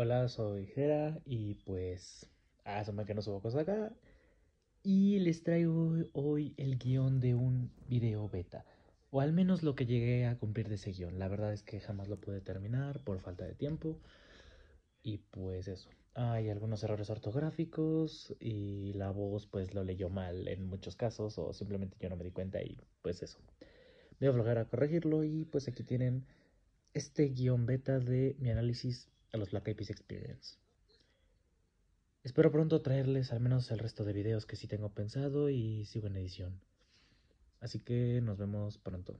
Hola, soy Jera y pues asoma que no subo cosas acá. Y les traigo hoy el guión de un video beta. O al menos lo que llegué a cumplir de ese guión. La verdad es que jamás lo pude terminar por falta de tiempo. Y pues eso. Hay algunos errores ortográficos y la voz pues lo leyó mal en muchos casos o simplemente yo no me di cuenta y pues eso. voy a volver a corregirlo y pues aquí tienen este guión beta de mi análisis a los Black Eyed Experience. Espero pronto traerles al menos el resto de videos que sí tengo pensado y sigo en edición. Así que nos vemos pronto.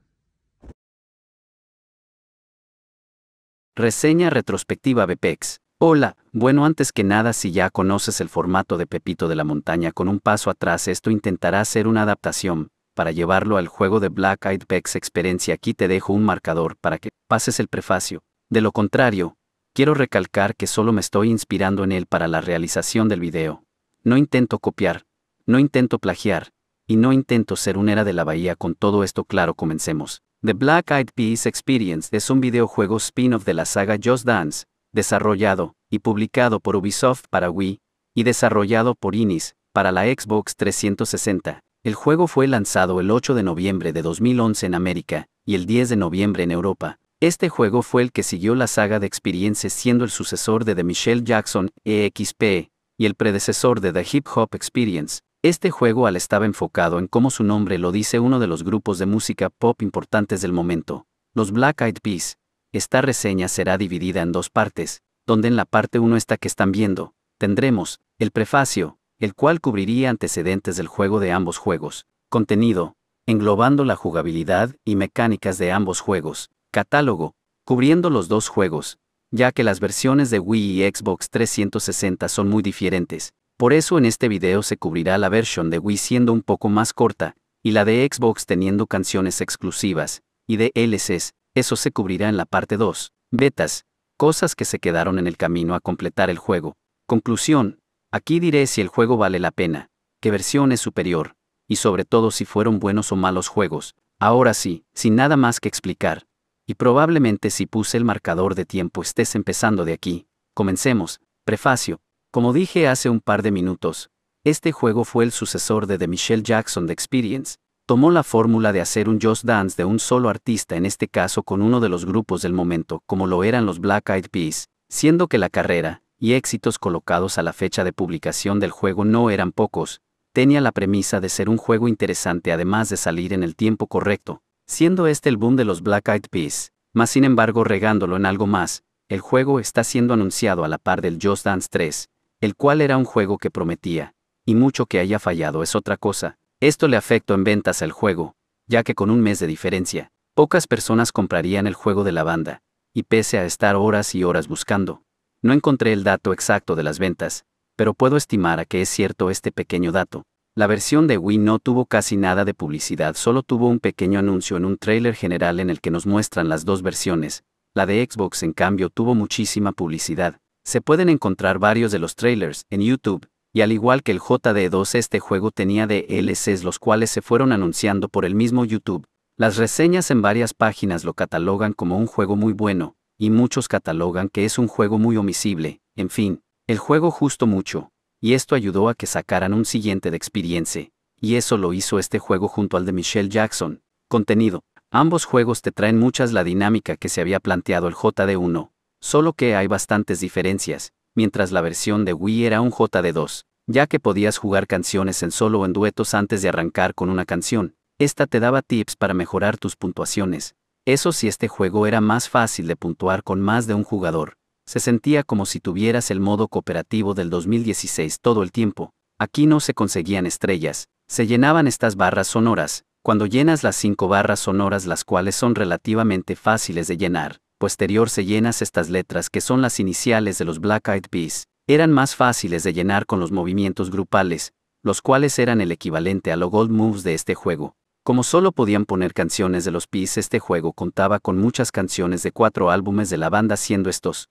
Reseña retrospectiva BPX. Hola, bueno antes que nada si ya conoces el formato de Pepito de la Montaña con un paso atrás esto intentará ser una adaptación, para llevarlo al juego de Black Eyed Peas Experiencia aquí te dejo un marcador para que pases el prefacio, de lo contrario, Quiero recalcar que solo me estoy inspirando en él para la realización del video. No intento copiar, no intento plagiar, y no intento ser un era de la bahía con todo esto claro comencemos. The Black Eyed Peas Experience es un videojuego spin-off de la saga Just Dance, desarrollado y publicado por Ubisoft para Wii, y desarrollado por Inis, para la Xbox 360. El juego fue lanzado el 8 de noviembre de 2011 en América y el 10 de noviembre en Europa. Este juego fue el que siguió la saga de Experiences siendo el sucesor de The Michelle Jackson EXP y el predecesor de The Hip Hop Experience. Este juego al estaba enfocado en como su nombre lo dice uno de los grupos de música pop importantes del momento, los Black Eyed Peas. Esta reseña será dividida en dos partes, donde en la parte 1 está que están viendo, tendremos el prefacio, el cual cubriría antecedentes del juego de ambos juegos, contenido, englobando la jugabilidad y mecánicas de ambos juegos, catálogo, cubriendo los dos juegos, ya que las versiones de Wii y Xbox 360 son muy diferentes, por eso en este video se cubrirá la versión de Wii siendo un poco más corta, y la de Xbox teniendo canciones exclusivas, y de LCs, eso se cubrirá en la parte 2, betas, cosas que se quedaron en el camino a completar el juego. Conclusión, aquí diré si el juego vale la pena, qué versión es superior, y sobre todo si fueron buenos o malos juegos. Ahora sí, sin nada más que explicar, y probablemente si puse el marcador de tiempo estés empezando de aquí. Comencemos. Prefacio. Como dije hace un par de minutos, este juego fue el sucesor de The Michelle Jackson The Experience. Tomó la fórmula de hacer un Just Dance de un solo artista, en este caso con uno de los grupos del momento, como lo eran los Black Eyed Peas, siendo que la carrera y éxitos colocados a la fecha de publicación del juego no eran pocos, tenía la premisa de ser un juego interesante además de salir en el tiempo correcto, Siendo este el boom de los Black Eyed Peas, más sin embargo regándolo en algo más, el juego está siendo anunciado a la par del Just Dance 3, el cual era un juego que prometía, y mucho que haya fallado es otra cosa. Esto le afectó en ventas al juego, ya que con un mes de diferencia, pocas personas comprarían el juego de la banda, y pese a estar horas y horas buscando, no encontré el dato exacto de las ventas, pero puedo estimar a que es cierto este pequeño dato, la versión de Wii no tuvo casi nada de publicidad, solo tuvo un pequeño anuncio en un tráiler general en el que nos muestran las dos versiones, la de Xbox en cambio tuvo muchísima publicidad. Se pueden encontrar varios de los trailers en YouTube, y al igual que el JD2 este juego tenía DLCs los cuales se fueron anunciando por el mismo YouTube. Las reseñas en varias páginas lo catalogan como un juego muy bueno, y muchos catalogan que es un juego muy omisible, en fin, el juego justo mucho y esto ayudó a que sacaran un siguiente de experiencia. y eso lo hizo este juego junto al de Michelle Jackson. Contenido. Ambos juegos te traen muchas la dinámica que se había planteado el JD1, solo que hay bastantes diferencias, mientras la versión de Wii era un JD2, ya que podías jugar canciones en solo o en duetos antes de arrancar con una canción. Esta te daba tips para mejorar tus puntuaciones. Eso si este juego era más fácil de puntuar con más de un jugador se sentía como si tuvieras el modo cooperativo del 2016 todo el tiempo. Aquí no se conseguían estrellas, se llenaban estas barras sonoras. Cuando llenas las cinco barras sonoras las cuales son relativamente fáciles de llenar, posterior se llenas estas letras que son las iniciales de los Black Eyed Peas, eran más fáciles de llenar con los movimientos grupales, los cuales eran el equivalente a los Gold Moves de este juego. Como solo podían poner canciones de los Peas, este juego contaba con muchas canciones de cuatro álbumes de la banda, siendo estos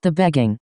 The Begging.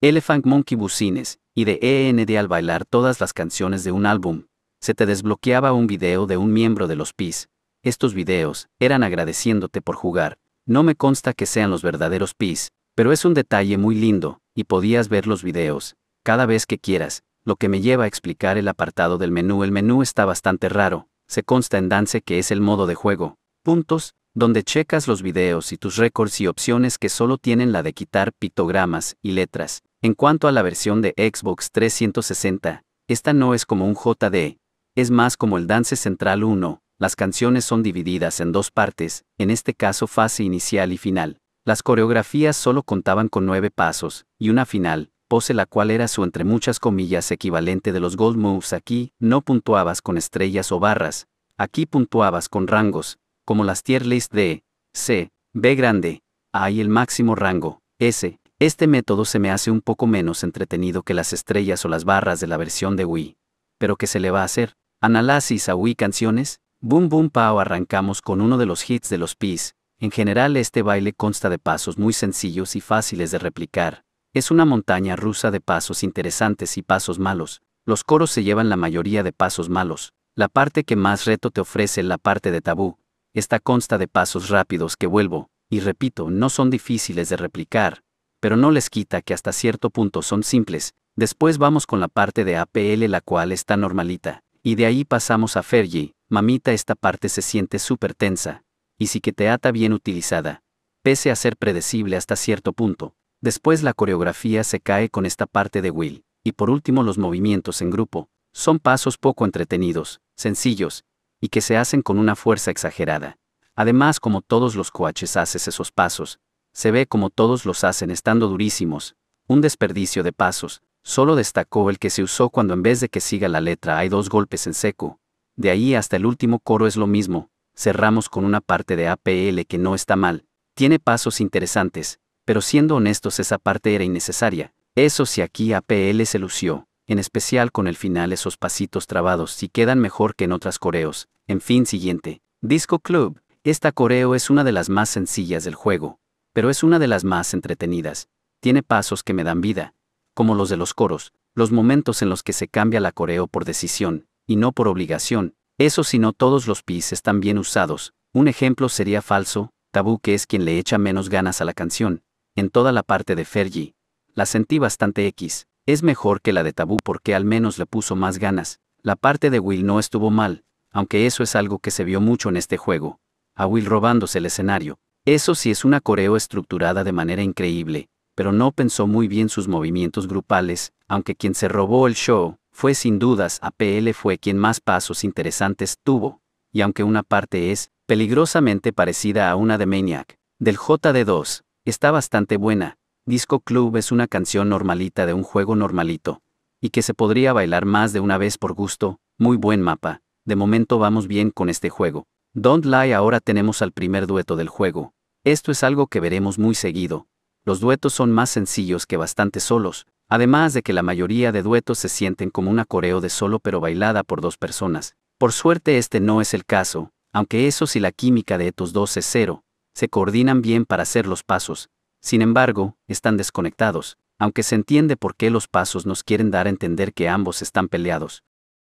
Elephant Monkey Bucines, y de END al bailar todas las canciones de un álbum, se te desbloqueaba un video de un miembro de los PIS. Estos videos eran agradeciéndote por jugar. No me consta que sean los verdaderos PIS, pero es un detalle muy lindo, y podías ver los videos, cada vez que quieras, lo que me lleva a explicar el apartado del menú. El menú está bastante raro, se consta en Dance que es el modo de juego, puntos, donde checas los videos y tus récords y opciones que solo tienen la de quitar pictogramas y letras. En cuanto a la versión de Xbox 360, esta no es como un JD, es más como el Dance Central 1, las canciones son divididas en dos partes, en este caso fase inicial y final. Las coreografías solo contaban con nueve pasos, y una final, pose la cual era su entre muchas comillas equivalente de los Gold Moves aquí, no puntuabas con estrellas o barras, aquí puntuabas con rangos, como las tier list de C, B grande, A y el máximo rango, S. Este método se me hace un poco menos entretenido que las estrellas o las barras de la versión de Wii. Pero ¿qué se le va a hacer? Análisis a Wii canciones. Boom Boom Pow arrancamos con uno de los hits de los peas. En general este baile consta de pasos muy sencillos y fáciles de replicar. Es una montaña rusa de pasos interesantes y pasos malos. Los coros se llevan la mayoría de pasos malos. La parte que más reto te ofrece es la parte de tabú, esta consta de pasos rápidos que vuelvo, y repito, no son difíciles de replicar, pero no les quita que hasta cierto punto son simples, después vamos con la parte de APL la cual está normalita, y de ahí pasamos a Fergie, mamita esta parte se siente súper tensa, y sí que te ata bien utilizada, pese a ser predecible hasta cierto punto, después la coreografía se cae con esta parte de Will, y por último los movimientos en grupo, son pasos poco entretenidos, sencillos, y que se hacen con una fuerza exagerada. Además, como todos los coaches haces esos pasos, se ve como todos los hacen estando durísimos, un desperdicio de pasos, solo destacó el que se usó cuando en vez de que siga la letra hay dos golpes en seco. De ahí hasta el último coro es lo mismo, cerramos con una parte de APL que no está mal, tiene pasos interesantes, pero siendo honestos esa parte era innecesaria, eso si aquí APL se lució en especial con el final esos pasitos trabados si quedan mejor que en otras coreos. En fin, siguiente. Disco Club. Esta coreo es una de las más sencillas del juego, pero es una de las más entretenidas. Tiene pasos que me dan vida, como los de los coros, los momentos en los que se cambia la coreo por decisión, y no por obligación. Eso si no todos los pis están bien usados. Un ejemplo sería falso, tabú que es quien le echa menos ganas a la canción. En toda la parte de Fergie, la sentí bastante X es mejor que la de Tabú porque al menos le puso más ganas. La parte de Will no estuvo mal, aunque eso es algo que se vio mucho en este juego. A Will robándose el escenario. Eso sí es una coreo estructurada de manera increíble, pero no pensó muy bien sus movimientos grupales, aunque quien se robó el show fue sin dudas a PL fue quien más pasos interesantes tuvo, y aunque una parte es peligrosamente parecida a una de Maniac, del JD2, está bastante buena, Disco Club es una canción normalita de un juego normalito, y que se podría bailar más de una vez por gusto, muy buen mapa, de momento vamos bien con este juego. Don't Lie ahora tenemos al primer dueto del juego, esto es algo que veremos muy seguido, los duetos son más sencillos que bastante solos, además de que la mayoría de duetos se sienten como una coreo de solo pero bailada por dos personas. Por suerte este no es el caso, aunque eso si la química de estos dos es cero, se coordinan bien para hacer los pasos, sin embargo, están desconectados, aunque se entiende por qué los pasos nos quieren dar a entender que ambos están peleados,